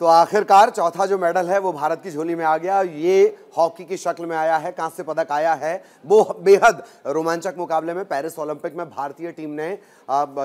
तो आखिरकार चौथा जो मेडल है वो भारत की झोली में आ गया ये हॉकी की शक्ल में आया है कांस्य पदक आया है वो बेहद रोमांचक मुकाबले में पेरिस ओलंपिक में भारतीय टीम ने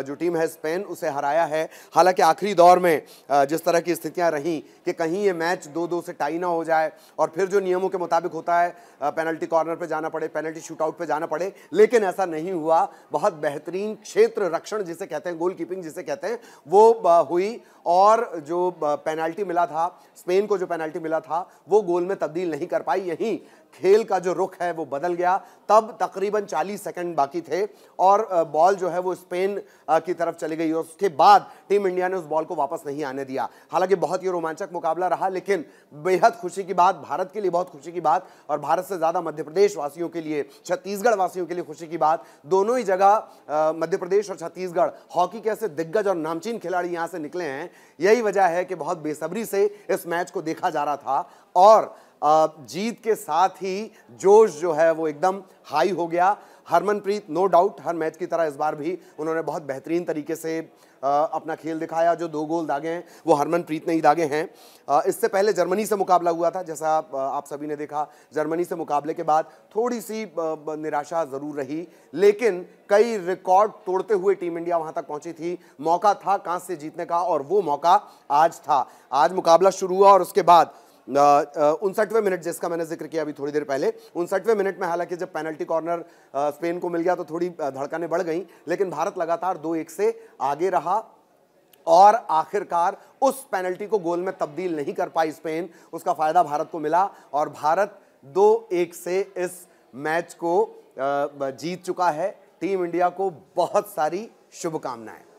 जो टीम है स्पेन उसे हराया है हालांकि आखिरी दौर में जिस तरह की स्थितियां रहीं कि कहीं ये मैच दो दो से टाई ना हो जाए और फिर जो नियमों के मुताबिक होता है पेनल्टी कॉर्नर पर जाना पड़े पेनल्टी शूटआउट पर जाना पड़े लेकिन ऐसा नहीं हुआ बहुत बेहतरीन क्षेत्र रक्षण जिसे कहते हैं गोल जिसे कहते हैं वो हुई और जो पेनल्टी पेनल्टी मिला था स्पेन को जो पेनल्टी मिला था वो गोल में तब्दील नहीं कर पाई यहीं खेल का जो रुख है वो बदल गया तब तकरीबन 40 सेकंड बाकी थे और बॉल जो है वो स्पेन की तरफ चली गई और उसके बाद टीम इंडिया ने उस बॉल को वापस नहीं आने दिया हालांकि बहुत ही रोमांचक मुकाबला रहा लेकिन बेहद खुशी की बात भारत के लिए बहुत खुशी की बात और भारत से ज़्यादा मध्य प्रदेश वासियों के लिए छत्तीसगढ़ वासियों के लिए खुशी की बात दोनों ही जगह मध्य प्रदेश और छत्तीसगढ़ हॉकी के ऐसे दिग्गज और नामचीन खिलाड़ी यहाँ से निकले हैं यही वजह है कि बहुत बेसब्री से इस मैच को देखा जा रहा था और जीत के साथ ही जोश जो है वो एकदम हाई हो गया हरमनप्रीत नो डाउट हर मैच की तरह इस बार भी उन्होंने बहुत बेहतरीन तरीके से अपना खेल दिखाया जो दो गोल दागे हैं वो हरमनप्रीत ने ही दागे हैं इससे पहले जर्मनी से मुकाबला हुआ था जैसा आप सभी ने देखा जर्मनी से मुकाबले के बाद थोड़ी सी निराशा ज़रूर रही लेकिन कई रिकॉर्ड तोड़ते हुए टीम इंडिया वहां तक पहुंची थी मौका था कांस से जीतने का और वो मौका आज था आज मुकाबला शुरू हुआ और उसके बाद उनसठवें मिनट जिसका मैंने जिक्र किया अभी थोड़ी देर पहले उनसठवें मिनट में हालांकि जब पेनल्टी कॉर्नर स्पेन को मिल गया तो थोड़ी धड़कने बढ़ गई लेकिन भारत लगातार दो एक से आगे रहा और आखिरकार उस पेनल्टी को गोल में तब्दील नहीं कर पाई स्पेन उसका फायदा भारत को मिला और भारत दो एक से इस मैच को जीत चुका है टीम इंडिया को बहुत सारी शुभकामनाएं